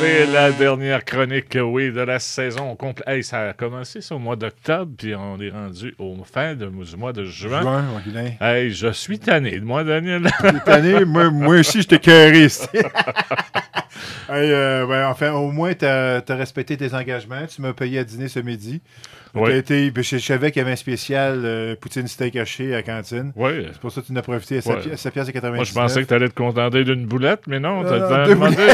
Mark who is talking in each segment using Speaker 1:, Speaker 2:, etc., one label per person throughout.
Speaker 1: C'est la dernière chronique, euh, oui, de la saison complète. ça a commencé au mois d'octobre, puis on est rendu au fin du mois de juin. je suis tanné moi, Daniel.
Speaker 2: tanné, moi, aussi, je t'ai carré. hey, euh, au moins, tu as, respecté tes engagements. Tu m'as payé à dîner ce midi. Oui. Ben, je, savais qu'il y avait un spécial euh, Poutine steak haché à cantine. C'est pour ça que tu en as profité à 7 ouais. pièces Moi, je pensais que tu allais te contenter d'une boulette, mais non, tu as demandé.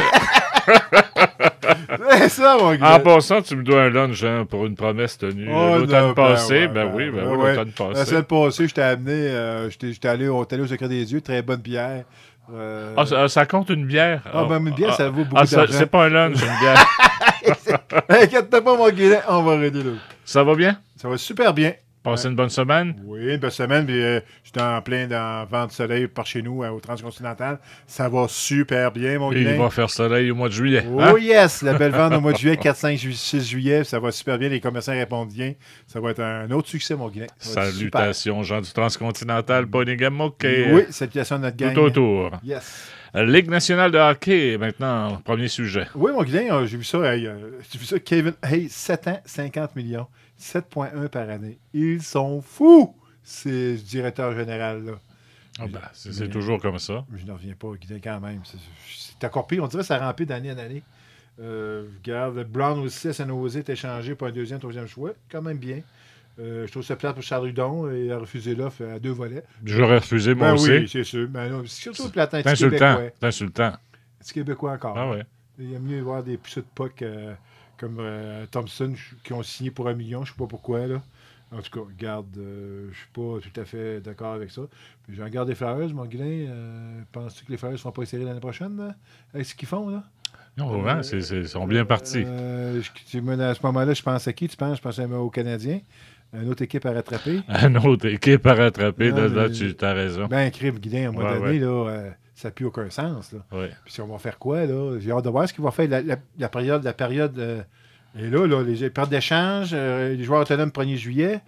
Speaker 2: c'est ça, mon gars. En
Speaker 1: passant, tu me dois un lunch hein, pour une promesse tenue. Oh, l'automne ben passée, ben, ben, oui, ben, ben oui, l'automne ouais. passé. La semaine
Speaker 2: passée, je t'ai amené, euh, j'étais allé, au, allé au Secret des Yeux, très bonne bière. Euh, ah,
Speaker 1: ah, ça, compte une bière. Ah, ben une bière, ah, ça vaut beaucoup ah, d'argent. C'est pas un lunch, une
Speaker 2: bière. Inquiète pas, mon Guilain, on va arrêter là. Ça va bien? Ça va super bien. Passez une bonne semaine. Oui, une bonne semaine. Euh, je suis en plein dans vent de soleil par chez nous au Transcontinental. Ça va super bien, mon gars. Il va
Speaker 1: faire soleil au mois de juillet. Oui, oh hein? yes! La belle vente au mois de juillet,
Speaker 2: 4, 5, 6 juillet. Ça va super bien. Les commerçants répondent bien. Ça va être un autre succès, mon gars. Salutations,
Speaker 1: gens du Transcontinental. Bonne game, OK. Oui, salutations de notre gang. Tout autour. Yes. Ligue nationale de hockey, maintenant, premier sujet.
Speaker 2: Oui, mon Guilain, euh, j'ai vu ça. Euh, j'ai vu ça. Kevin Hayes, 7 ans, 50 millions. 7,1 par année. Ils sont fous, ces directeurs généraux là ah ben, c'est toujours comme ça. Je n'en reviens pas, quand même. C'est encore pire. On dirait que ça rampait d'année en année. Euh, regarde, Brown aussi à San Jose est échangé pour un deuxième, troisième choix. Quand même bien. Euh, je trouve ça plate pour Charudon, Il a refusé l'offre à deux volets. J'aurais refusé, moi ben aussi. Oui, c'est sûr. Ben mais non, surtout platin. Hein, c'est insultant. C'est insultant. C'est québécois encore. Ah ouais. Il y a mieux voir des puces de pâques comme euh, Thompson qui ont signé pour un million, je ne sais pas pourquoi. Là. En tout cas, garde, ne euh, je suis pas tout à fait d'accord avec ça. Puis j'en garde des flyers, mon euh, Penses-tu que les flyers ne seront pas insérés l'année prochaine avec ce qu'ils font là? Non, vraiment, ils sont bien partis. à ce moment-là, je pense à qui? Tu penses? Je pense aux Canadiens. Une autre équipe à rattraper.
Speaker 1: Une autre équipe à rattraper. là, tu as raison. Ben, crime, Guilain, à un moment
Speaker 2: là ça n'a plus aucun sens. Là. Puis si on va faire quoi, là? J'ai hâte de voir ce qu'il va faire la, période. La période et euh, là, là, les pertes d'échange, euh, les joueurs autonomes 1er juillet,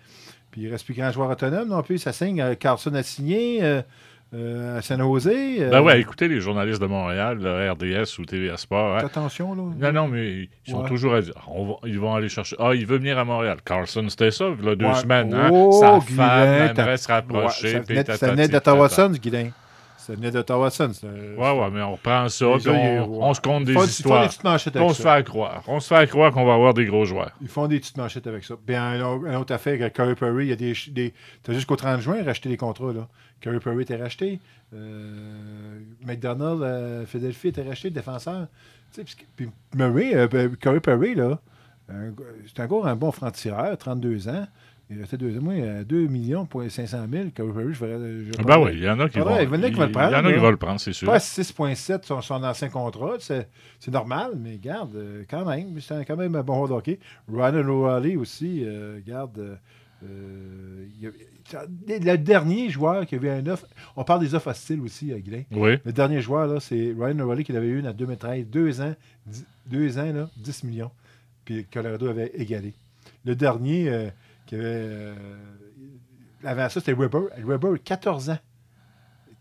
Speaker 2: puis il reste plus grand joueur autonome non plus, ça signe. Euh, Carlson a signé à San Jose. Ben ouais,
Speaker 1: écoutez les journalistes de Montréal, RDS ou TVA Sport. Hein. Attention, Non, non, mais ils sont toujours à dire ils vont aller chercher. Ah, il veut venir à Montréal. Carlson, c'était ça, il y a deux semaines. Ça hein. Oh, Sa Guilin, femme se rapprocher. ça venait,
Speaker 2: ça venait d'Ottawa Sun. Ouais, ouais, mais on prend ça, on, se compte des histoires. Des on se fait croire. On se fait croire qu'on va avoir des gros joueurs. Ils font des petites manchettes avec ça. Bien, un, autre affaire avec Curry Perry, il y a des. des T'as jusqu'au 30 juin racheté les contrats, là. Curry Perry était racheté. Euh, McDonald, euh, Philadelphie était racheté, le défenseur. Puis Murray, euh, ben, Curry Perry, là, c'est un un bon franc-tireur, 32 ans. Il restait deux. Moi, 2 euh, millions 500 000 que je, ben oui, il y en a qui ah vont, le prendre. Il y en a qui vont le prendre, c'est sûr. Pas 6,7 sur son ancien contrat, c'est normal, mais garde, euh, quand même, c'est quand même un bon hockey. Ryan O'Reilly aussi, euh, garde. le dernier joueur qui avait un offre, on parle des offres hostiles aussi à Guilin. Le dernier joueur, là, c'est Ryan O'Reilly qui avait eu une à 2013, deux ans, 10, deux ans là, 10 millions. Puis Colorado avait égalé. Le dernier, euh, avant ça, c'était Weber. Weber, 14 ans.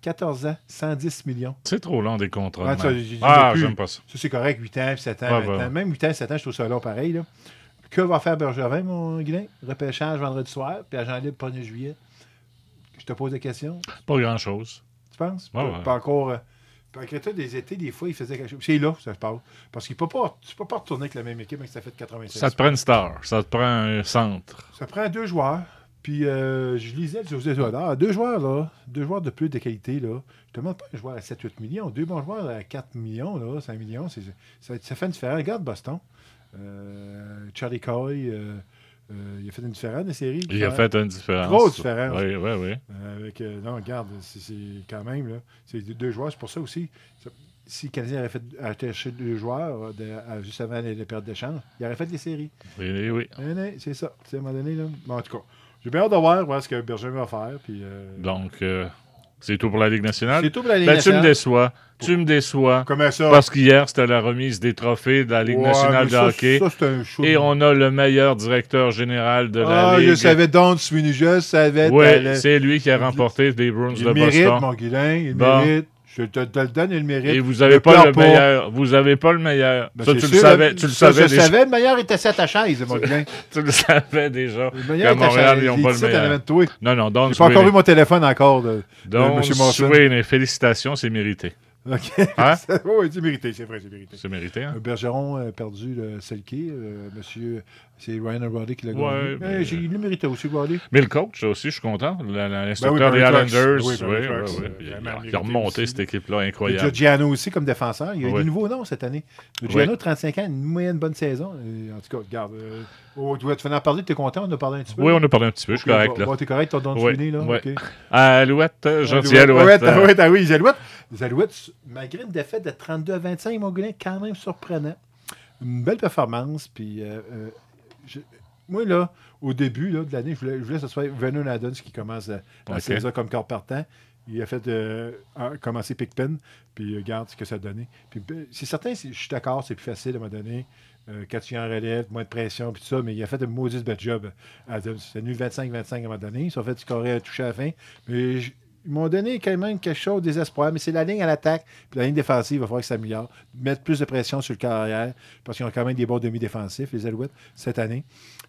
Speaker 2: 14 ans, 110 millions. C'est
Speaker 1: trop long des contrats. ah, j'aime pas ça. Ça,
Speaker 2: c'est correct, 8 ans, 7 ans, Même 8 ans, 7 ans, je trouve ça là pareil. Que va faire Bergevin, mon Guilin? Repêchage vendredi soir, puis agent libre 1er juillet. Je te pose des questions.
Speaker 1: Pas grand-chose. Tu penses? pas
Speaker 2: encore... Euh, tout des étés, des fois, il faisait quelque chose. C'est là ça se passe. Parce qu'il peut pas, pas retourner avec la même équipe, mais que ça fait de 96. Ça te prend une
Speaker 1: star, ça te prend un centre.
Speaker 2: Ça prend deux joueurs. Puis euh, je lisais je disais ah, Deux joueurs, là. Deux joueurs de plus de qualité, là. Je te demande pas un joueur à 7-8 millions. Deux bons joueurs à 4 millions, là, 5 millions. Ça, ça, fait une différence. Regarde Boston. Euh, Charlie Coy. Euh, euh, il a fait une différence, des séries Il a fait une différence. Trop différence. Oui, oui, oui. Euh, avec, euh, non, regarde, c'est quand même, là, c'est deux joueurs. C'est pour ça aussi, si le avait fait attacher deux joueurs juste avant les, pertes de chance il aurait fait des séries. Oui, oui. oui. c'est ça. C'est à un moment donné, là. en tout cas, j'ai bien hâte de voir, ce que Berger va faire. Puis,
Speaker 1: Donc, c'est tout pour la Ligue nationale? C'est tout pour la Ligue ben, Tu me déçois. Tu me déçois.
Speaker 2: Comment ça? Parce
Speaker 1: qu'hier, c'était la remise des trophées de la Ligue nationale de hockey. Ça, un show, et on a le meilleur directeur général de la ah, Je savais
Speaker 2: Don Sweeney, je savais. Oui, c'est
Speaker 1: lui qui a remporté des Bruins il de Boston. Mon Guilain, il mérite.
Speaker 2: Je te, donne et le mérite. Et vous n'avez pas, le meilleur.
Speaker 1: Vous n'avez pas le meilleur. ça, tu le savais. tu le savais. Je savais, le meilleur était assis à ta chaise, mon bien. tu le savais déjà. Le meilleur à Montréal, ils n'ont pas le meilleur. Toi. Non,
Speaker 2: non, donc. J'ai pas encore vu mon téléphone encore de, donc, de M. Monson.
Speaker 1: félicitations, c'est mérité. OK.
Speaker 2: Hein? oui, c'est mérité, c'est vrai, c'est mérité. C'est mérité, hein? Bergeron a euh, perdu le Selkie. Euh, monsieur c'est Ryan O'Reilly qui l'a gagné. Eh, mais il le méritait aussi, O'Reilly.
Speaker 1: Mais le coach aussi, je suis content. L'instructeur des ben Islanders. il, a remonté cette équipe-là, incroyable. Et Giano
Speaker 2: aussi comme défenseur. Il y a eu des nouveaux noms cette année. Giano, 35 ans, une moyenne bonne saison. Euh, en tout cas, regarde. Euh, oh, tu faire en parler, tu es content, on a parlé un petit peu. Oui, on a parlé un petit peu, je suis correct. Là. tu correct, ton donné est là.
Speaker 1: Alouette, euh, gentil Alouette. Alouette, Alouette,
Speaker 2: euh. ah oui, malgré une défaite de 32 à 25, Montgolin, quand même surprenant. Une belle performance, puis moi, là, au début de l'année, je voulais, je voulais, que ce soit venon Adams qui commence la, comme corps partant. Il a fait de euh, commencer Pickpen, puis regarde euh, ce que ça a donné. Ben, c'est certain, je suis d'accord, c'est plus facile à un moment donné. quatre euh, quand en relève, moins de pression, puis tout ça, mais il a fait un maudit bad job. Adams. C'est venu 25-25 à un moment donné. Ils ont fait du corps à toucher à la fin. Mais ils m'ont donné quand même quelque chose désespoir. mais c'est la ligne à l'attaque. Puis la ligne défensive, il va falloir que ça améliore. Mettre plus de pression sur le carrière, parce qu'ils ont quand même des bons demi-défensifs, les Alouettes, cette année.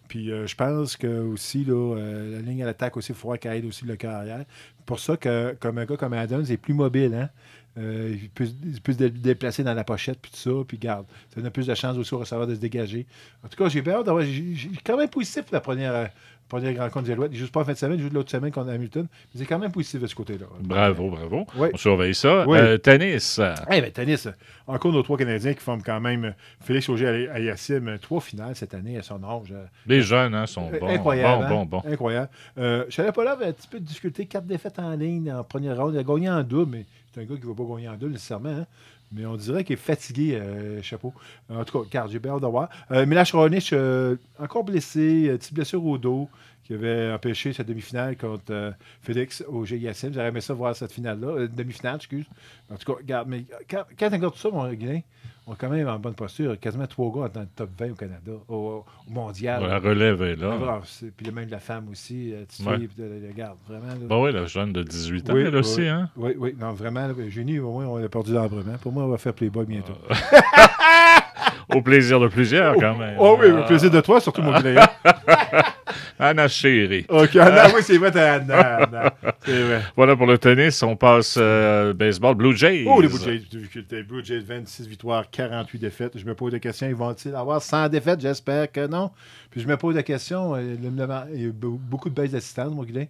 Speaker 2: Puis euh, je pense que aussi, euh, la ligne à l'attaque aussi, il faudra qu'elle aide aussi le carrière. Pour ça que comme un gars comme Adams est plus mobile, hein? Euh, il, peut, se déplacer dans la pochette, puis tout ça, puis garde. Ça donne plus de chance aussi au receveur de se dégager. En tout cas, j'ai peur d'avoir. J'ai quand même positif pour la première, euh, première rencontre des Alouettes. juste pas en fin de semaine, joue joue l'autre semaine contre Hamilton. Mais c'est quand même positif de ce côté-là.
Speaker 1: Bravo, bravo. On surveille ça. Euh, tennis.
Speaker 2: Eh ben tennis. Encore nos trois Canadiens qui forment quand même Félix Auger Yassim trois finales cette année à son âge. Les jeunes hein, sont euh, bons. Incroyable. Bon, hein? bon, là Incroyable. Euh, un petit peu de difficulté, quatre défaites en ligne en première ronde. Il a gagné en deux, mais c'est un gars qui ne va pas gagner en deux nécessairement, hein. mais on dirait qu'il est fatigué, euh, chapeau. En tout cas, car j'ai peur d'avoir. Euh, Ronich, euh, encore blessé, euh, petite blessure au dos qui avait empêché cette demi-finale contre euh, Félix au GISM. J'aurais aimé ça voir cette finale-là, euh, demi-finale, excuse. En tout cas, regarde, mais quand, quand on tout ça, mon Guinéen, on est quand même en bonne posture. Quasiment trois gars dans le top 20 au Canada, au, mondial. la relève est là. Ah, puis le puis même la femme aussi, euh, tu ouais. de, de, garde, vraiment. Bah oui, la jeune de 18 ans, elle aussi, hein? Oui, oui, non, vraiment, génie, au moins, on a perdu l'embrement. Pour moi, on va faire Playboy bientôt. Ah. au plaisir de plusieurs, quand même. Oh, oui, au plaisir de toi, surtout, mon Guinéen. Anna chérie. OK, Anna, euh, oui, c'est vrai,
Speaker 1: Voilà pour le tennis. On passe au euh, baseball. Blue Jays. Oh, les Blue Jays,
Speaker 2: difficulté. Blue Jays, 26 victoires, 48 défaites. Je me pose la question, ils vont-ils avoir 100 défaites? J'espère que non. Puis je me pose la question, euh, il y a eu beaucoup de baisses d'assistance, moi, Guilain,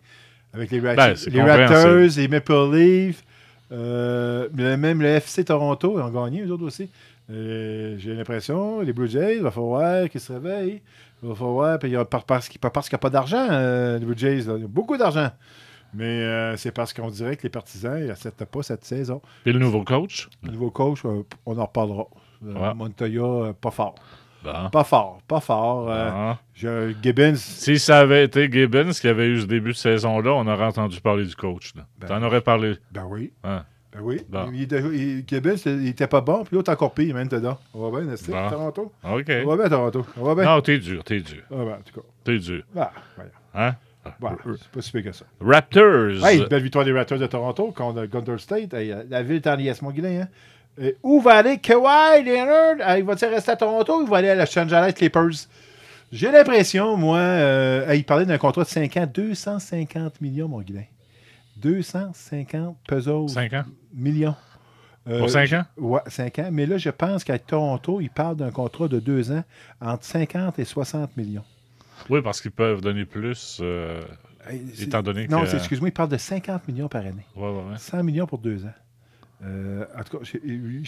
Speaker 2: avec les, ben, les Raptors, les Maple Leafs, même le FC Toronto, ils ont gagné, eux autres aussi. J'ai l'impression, les Blue Jays, il va falloir qu'ils se réveillent. Il va falloir. parce qu'il n'y a pas d'argent, euh, les Blue Jays. il y a beaucoup d'argent. Mais euh, c'est parce qu'on dirait que les partisans n'acceptent pas cette saison. Et le nouveau coach Le nouveau coach, euh, on en reparlera. Montoya, pas fort. Pas fort, pas ah. fort.
Speaker 1: Si ça avait été Gibbons qui avait eu ce début de saison-là, on aurait entendu parler du coach. Ben T'en aurais parlé.
Speaker 2: Ben oui. Hein. Ben oui. Il, était, Québec, il était pas bon, puis l'autre encore pire, même dedans. On va bien, nest Toronto? OK. On va bien, Toronto. On va bien. Non,
Speaker 1: t'es dur, t'es dur. Ah, ben, en tout cas. T'es dur. Bah, Hein? c'est pas si pire
Speaker 2: que ça. Raptors. Hey, belle victoire des Raptors de Toronto contre Golden State. Euh, la ville est en liaison, Guilin. Hein. Euh, où va aller Kawhi Leonard? Ah, il va-t-il rester à Toronto ou il va aller à la Los Clippers? J'ai l'impression, moi, euh, il parlait d'un contrat de 5 ans, 250 millions, mon 250 pesos. 5 ans? millions. Euh, Pour 5 ans? Oui, 5 ans. Mais là, je pense qu'à Toronto, ils parlent d'un contrat de 2 ans entre 50 et 60 millions.
Speaker 1: Oui, parce qu'ils peuvent donner plus. Euh, étant
Speaker 2: donné que... Non, excuse-moi, ils parlent de 50 millions par année. Ouais, 100 millions pour deux ans. Euh, en tout cas, il,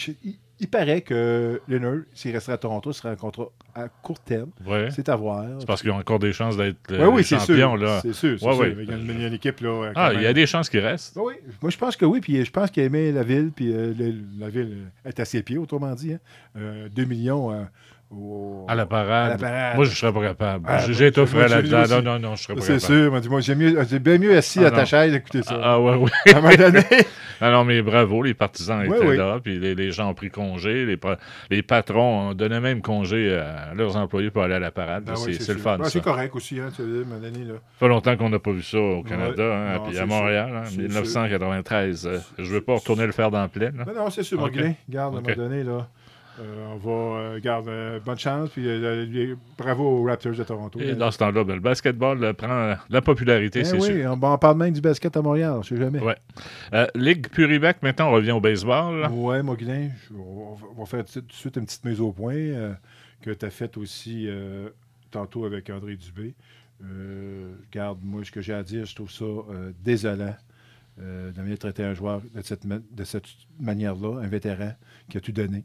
Speaker 2: paraît que Leonard, s'il restera à Toronto, sera un contrat à court terme. C'est à voir. C'est
Speaker 1: parce qu'ils ont encore des chances d'être euh, ouais, oui, C'est sûr. C'est Il, y une, ah, il y a des chances qu'il reste? Oui,
Speaker 2: moi je pense que oui. Puis je pense qu'il aimait la ville. Puis euh, la ville est à ses pieds, autrement dit. Hein. 2 millions à la parade. Moi, je serais pas capable. Ah, j'ai là-dedans. Non, non, non, je serais pas capable. C'est sûr. dis moi j'ai bien mieux assis ah, à ta chaise d'écouter ça. Ah, ouais, oui. À un moment donné.
Speaker 1: Alors, mais bravo, les partisans étaient là, puis les, gens ont pris congé, les, patrons donnaient même congé à leurs employés pour aller à la parade. Ah, c'est le fun. Ah, c'est
Speaker 2: correct aussi, hein, tu veux à donné, là. Ça
Speaker 1: fait longtemps qu'on n'a pas vu ça au Canada, hein, puis à Montréal, hein, en 1993. Euh, je ne veux pas retourner le faire dans la Non,
Speaker 2: c'est sûr, Garde, à un moment donné, là. Euh, on va euh, garder euh, bonne chance. Puis bravo aux Raptors de Toronto. dans
Speaker 1: ce temps-là, ben, le basketball prend la popularité, ben c'est sûr.
Speaker 2: On, ben, on, parle même du basket à Montréal, je sais jamais. Ouais. Ligue Puribec, maintenant, on revient au baseball. Oui, Moguilin, on, on va faire tout de suite une petite mise au point que tu as faite aussi tantôt avec André Dubé. garde, moi, ce que j'ai à dire, je trouve ça désolant euh, de venir traiter un joueur de cette, de cette manière-là, un vétéran qui a tout donné.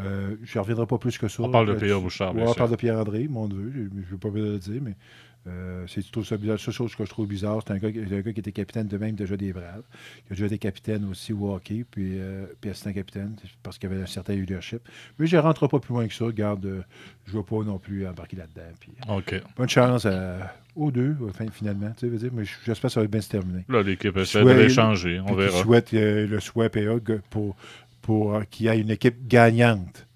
Speaker 2: Euh, je ne reviendrai pas plus que ça. On parle de euh, Pierre Bouchard, On parle de Pierre-André, mon Dieu, je ne veux pas le dire, mais si euh, c'est, tu trouves ça bizarre. Seule chose que je trouve bizarre, c'est un gars, qui était capitaine de même déjà des Braves, qui a déjà été capitaine aussi au hockey, puis, euh, capitaine, parce qu'il avait un certain leadership. Mais je ne rentre pas plus loin que ça. Garde, euh, je ne pas non plus embarquer là-dedans. Puis, euh, Bonne chance aux deux, finalement. Tu sais, mais j'espère que ça va bien se terminer. Là, l'équipe essaie de On verra. Je souhaite le souhait PA pour, pour qu'il y ait une équipe gagnante.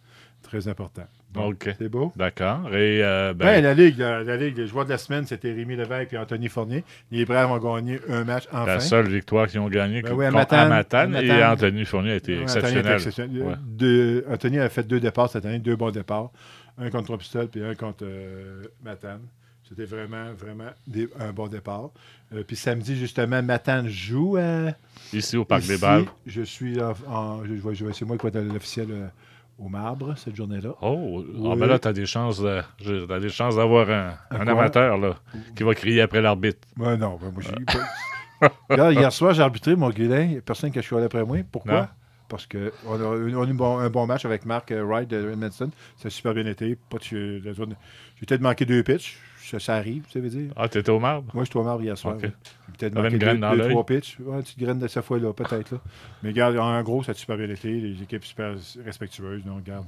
Speaker 2: Très important. Ok, beau.
Speaker 1: D'accord. Et euh,
Speaker 2: ben- ben, la, Ligue, euh, la, Ligue, les joueurs de la semaine, c'était Rémi Lévesque et Anthony Fournier. Les Braves ont gagné un match enfin. La seule victoire
Speaker 1: qu'ils ont gagnée ben à Matane, contre et Anthony Fournier a été exceptionnel.
Speaker 2: Anthony, a fait deux départs cette année, deux bons départs. Un contre Pistol et un contre euh, Matane. C'était vraiment, vraiment un bon départ. puis samedi, justement, Matane joue
Speaker 1: Ici, au Parc des Balles.
Speaker 2: Je suis en... je, je, vais essayer, moi, quoi, l'officiel au marbre cette journée-là. Oh, ah, ben là, tu
Speaker 1: as des chances, d'avoir un, amateur là, qui va crier après l'arbitre. Ben non, moi,
Speaker 2: j'ai pas... hier soir, j'ai arbitré mon guilin, personne qui a choisi après moi. Pourquoi? Parce qu'on a eu un, bon, match avec Mark euh, Wright de Edmondson. Ça a super bien été. peut de manqué deux pitches. Ça, arrive, tu veux dire. Ah, t'étais au marbre? Moi, je j'étais au marbre hier soir. Okay. Peut-être une deux, graine dans deux, trois pitchs. une petite graine de cette fois-là, peut-être. Mais regarde, en gros, ça a super bien été. Les équipes super respectueuses. Donc, regarde,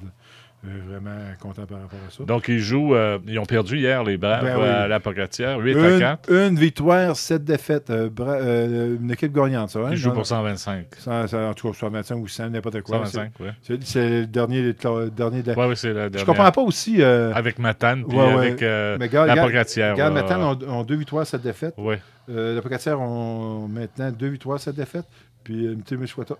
Speaker 2: euh, vraiment content par rapport à ça. Donc, ils
Speaker 1: jouent, euh, ils ont perdu hier les Braves ben euh, à la Pocatière, 8 une, à
Speaker 2: 4. Une victoire, 7 défaites. une équipe gagnante, ça. Hein? Ils jouent pour 125. 100, en tout cas, 125 ou 100, n'importe quoi. 125, oui. C'est le dernier. Le dernier de... Oui, oui, c'est le dernier. Je comprends pas aussi.
Speaker 1: Avec Matane, puis avec la Pocatière. Regarde, Matane
Speaker 2: ont 2 victoires, 7 défaites. Oui. la Pocatière ont maintenant 2 victoires, 7 défaites. Puis, euh,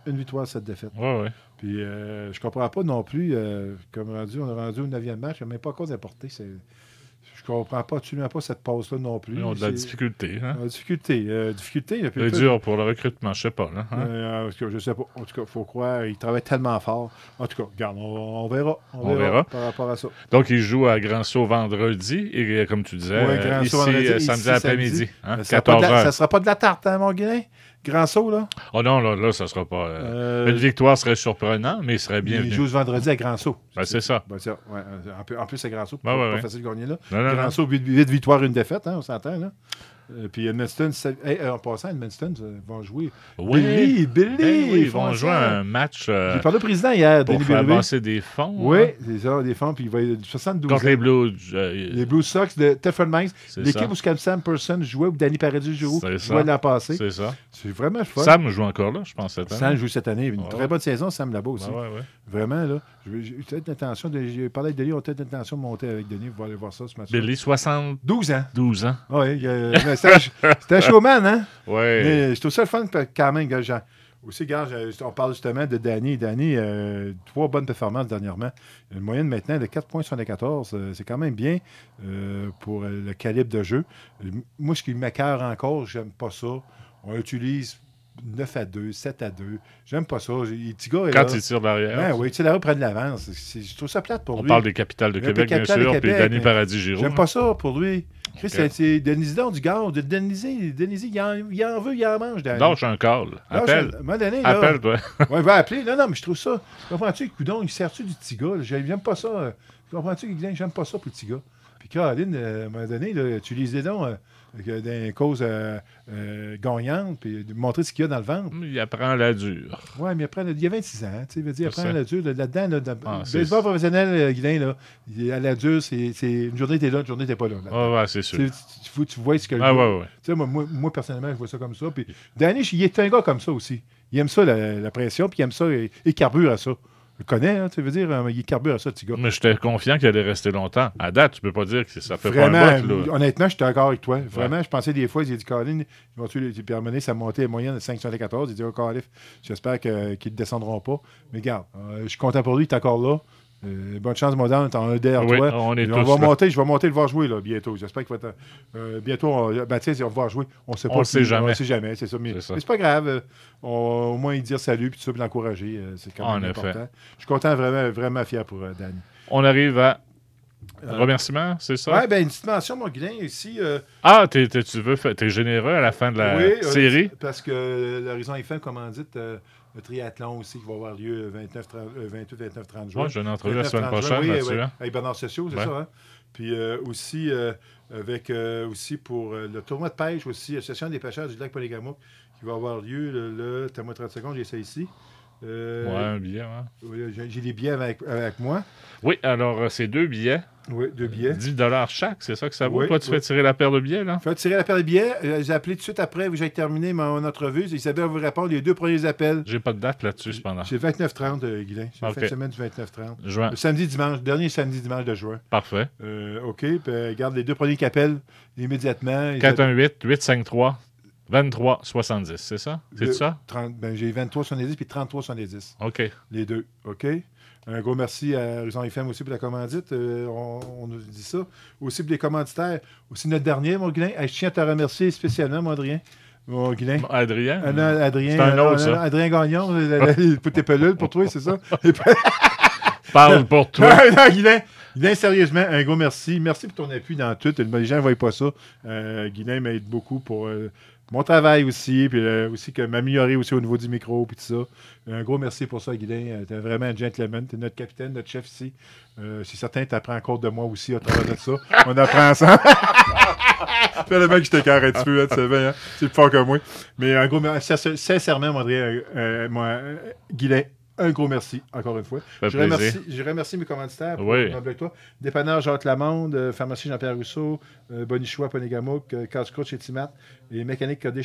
Speaker 2: une victoire, cette défaite. Ouais, ouais. Puis, euh, je comprends pas non plus, euh, comme rendu, on a rendu au 9e match, mais n'ai même pas quoi d'importer. Je comprends pas tu n'as pas cette pause-là non plus. Ils ont de la difficulté. Hein. La difficulté. difficulté C'est dur
Speaker 1: pour le recrutement, je sais pas.
Speaker 2: Hein. je sais pas. En tout cas, il faut croire, Il travaille tellement fort. En tout cas, regarde, on, verra, on, verra, par rapport à ça.
Speaker 1: Donc, il joue à Grand Saut vendredi, et comme tu disais, samedi après-midi, hein? 14 Ça sera pas
Speaker 2: de la tarte, hein, mon gars. Grand saut, là?
Speaker 1: Oh non, là, là ça sera pas. Euh, euh, une victoire serait surprenante,
Speaker 2: mais il serait bien. Il joue ce vendredi à Grand ben, saut. c'est ça. Ben, en plus, c'est Grand ben, saut. pas, facile de gagner là. Grand saut, vite victoires, une défaite, hein, on s'entend. là. Euh, puis Edmundston, euh, en passant, Edmundston euh, vont jouer. Oui. Billy, ben Billy, ils vont jouer un match. J'ai parlé au président hier, pour avancer des fonds. Oui, des hein. des fonds. Puis il va 72 Contre les Blues. les Blue Sox de Teflon Mines. L'équipe où Sam Person jouait, où Danny Paradis jouait, de l'an passé. C'est ça. C'est vraiment fun. Sam joue encore là, je pense, cette année. Sam joue cette année. Une très bonne saison, Sam là-bas aussi. vraiment, là. J'ai peut-être l'intention de. J'ai parlé avec Denis, on a peut-être l'intention de monter avec Denis. Vous allez aller voir ça ce matin. Billy, 72 ans. 12 ans. 12 ah ans. Oui, C'était un showman, hein? Oui. Mais euh, je trouve ça le fun quand même, gars. Aussi, gars, on parle justement de Danny. Danny, euh, trois bonnes performances dernièrement. Une moyenne maintenant de 4,74. Euh, c'est quand même bien pour le calibre de jeu. Moi, ce qui m'écœure encore, j'aime pas ça. On utilise 9 à 2, 7 à 2. J'aime pas ça. Il Quand il tire l'arrière. Ben, oui, tu l'arrière prend de l'avance. Je trouve ça plate pour lui. On parle des capitales de Québec, bien sûr, puis Danny Paradis-Giraud. J'aime pas ça pour lui. Okay. C'est Denisidon du gars, De il, en, en, veut, il en mange. Lâche un call. Appelle. Un, Appelle, toi. ouais, va appeler. Non, non, mais je trouve ça. Comprends-tu, Coudon, il sert-tu du petit gars? J'aime pas ça. Euh. Comprends-tu, J'aime pas ça pour le petit gars. Puis Caroline, euh, à un moment donné, là, tu lisais des dons euh, cause euh, euh, puis montrer ce qu'il y a dans le ventre. Il apprend la dure. Oui, mais il Il y a 26 ans, hein, tu sais, il apprend à la dure. Là-dedans, le baseball professionnel, Guilain, là, à la dure, c'est une journée t'es là, une journée t'es pas là. Ah ouais, c'est sûr. Tu, vois ce que... Ah ouais, ouais. Tu sais, moi, moi, personnellement, je vois ça comme ça. Puis Danish, il est un gars comme ça aussi. Il aime ça, la, pression, puis il aime ça, et il carbure à ça. Je connais, hein, tu veux dire, euh, il carbure à ça, petit gars.
Speaker 1: Mais j'étais confiant qu'il allait rester longtemps. À date, tu peux pas dire que ça fait pas un boîte, là.
Speaker 2: Honnêtement, j'étais d'accord avec toi. Vraiment, je pensais des fois, j'ai dit, Colin, ils vont-tu lui permettre sa montée moyenne de 5,74 J'ai dit, oh, Calif, j'espère qu'ils ne descendront pas. Mais regarde, euh, je suis content pour lui, il est encore là. Euh, bonne chance, Moderne, t'en un derrière oui, On, est on va là. monter, je vais monter le voir jouer là, bientôt. J'espère qu'il va être. Euh, bientôt, on, il va voir jouer. On ne sait pas. On sait jamais. On sait jamais, c'est ça. Mais c'est pas grave. Euh, au moins, il dit salut puis tout ça, puis l'encourager. c'est quand même important. Je suis content, vraiment, vraiment fier pour Dan.
Speaker 1: On arrive à. Remerciement, c'est ça? Oui, bien, une
Speaker 2: petite mention, mon guilain, ici.
Speaker 1: ah, tu es, es, tu généreux à la fin de la oui, série?
Speaker 2: parce que l'horizon est fin, comme on dit le triathlon aussi qui va avoir lieu 29, 28, 29, 30 juin. Oui, je une la semaine prochaine là-dessus. Avec hein. Bernard Sessio, c'est ça. Hein? Puis euh, aussi, euh, avec, euh, aussi pour le tournoi de pêche, aussi, Association des pêcheurs du lac polygamo qui va avoir lieu le, le 30 secondes, j'ai ça ici. oui, un billet. Hein? J'ai des billets avec, avec moi.
Speaker 1: Oui, alors c'est deux billets. Oui, deux billets. 10 chaque, c'est ça que ça vaut. Toi, tu fais
Speaker 2: tirer la paire de billets, là? Je fais tirer la paire de billets. Euh, j'ai appelé tout de suite après, j'ai terminé mon entrevue. Isabelle vous répondre les deux premiers appels. J'ai pas de date là-dessus, cependant. C'est 29-30, euh, C'est la fin de semaine du 29-30. Juin. samedi, dimanche, dernier samedi, dimanche de juin. Parfait. Euh, OK, puis euh, garde les deux premiers appels immédiatement.
Speaker 1: 418-853. 23,70, c'est ça? C'est ça?
Speaker 2: ben, j'ai 23,70 puis 33,70. OK. Les deux. OK? Un gros merci à Horizon FM aussi pour la commandite. Euh, on, nous dit ça. Aussi pour les commanditaires. Aussi notre dernier, mon Guilain Je tiens à te remercier spécialement, mon Adrien. Mon Guilain Adrien? Ah, Adrien. C'est euh, Adrien Gagnon, euh, pour tes pelules, pour toi, c'est ça? Parle pour toi. non, Guilain, sérieusement, un gros merci. Merci pour ton appui dans tout. Les gens ne voient pas ça. Euh, Guilain m'aide beaucoup pour mon travail aussi, puis euh, aussi que m'améliorer aussi au niveau du micro, puis tout ça. Euh, un gros merci pour ça, Guilain. Euh, t'es vraiment un gentleman. T'es notre capitaine, notre chef ici. Euh, c'est certain, t'apprends encore de moi aussi à travers de ça. On apprend ensemble. le mec, je carré un petit peu, là, hein, tu savais, hein? C'est plus fort que moi. Mais un gros, merci. sincèrement, moi, Guilain, un gros merci, encore une fois. Je remercie, mes commanditaires. Pour oui. avec toi. Dépanneur jean Lamonde, euh, Pharmacie Jean-Pierre Rousseau, euh, Bonichois, Ponégamouk, euh, casse et Mécanique Codé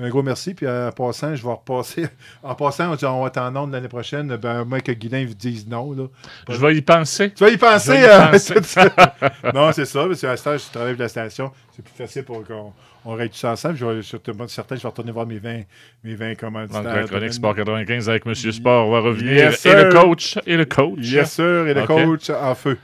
Speaker 2: un gros merci. Puis euh, en passant, je vais repasser. En passant, on va en l'année prochaine. Ben, moi, que Guilain vous dise non. Je vais y penser. Tu vas y penser. Euh, non, c'est ça. Parce que à stage, je travaille de la station. C'est plus facile pour qu'on on règle ça ensemble. Je vais, surtout, certain, je vais retourner voir mes 20, mes 20 chronique Sport
Speaker 1: 95 avec M. Sport. On va revenir. et le coach. Et le coach. Yes, sûr. Et le coach en feu.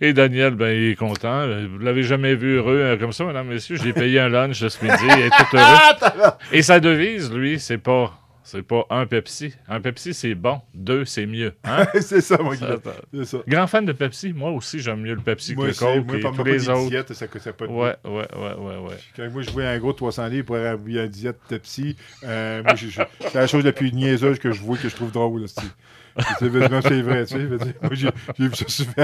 Speaker 1: Et Daniel, ben, il est content. Vous l'avez jamais vu heureux hein, comme ça, madame, messieurs. J'ai payé un lunch ce midi. Il est tout heureux. Et sa devise, lui, c'est pas c'est pas un Pepsi. Un Pepsi, c'est bon. Deux, c'est mieux. Hein? c'est ça, mon gars. Grand fan de Pepsi. Moi aussi, j'aime mieux le Pepsi que le Coke moi, et tous les autres. Ça pas de ouais,
Speaker 2: ouais, ouais, ouais, ouais. Quand moi, je voulais un gros 300 livres pour avoir un diète Pepsi, euh, moi, c'est la chose la plus niaiseuse que je vois que je trouve drôle. C'est, c'est vrai, tu sais. Moi, j'ai, j'ai vu ça souvent.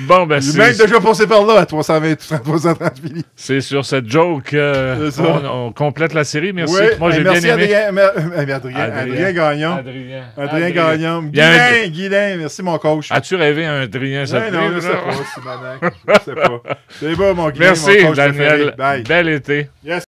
Speaker 2: Bon, ben c'est. Même déjà passé par là à 320, 330 minutes.
Speaker 1: C'est sur cette joke qu'on euh, on, complète la série. Merci. Moi, j'ai bien aimé. Merci euh, Adrien, Adrien, Gagnon. Adrien, Adrien Gagnon. Guilain,
Speaker 2: Guilain, merci mon coach.
Speaker 1: As-tu rêvé un Adrien cette Non, non, je sais pas, sais pas. C'est beau, mon Guilain. Merci, mon coach Daniel. Bye. Bel été.
Speaker 2: Yes.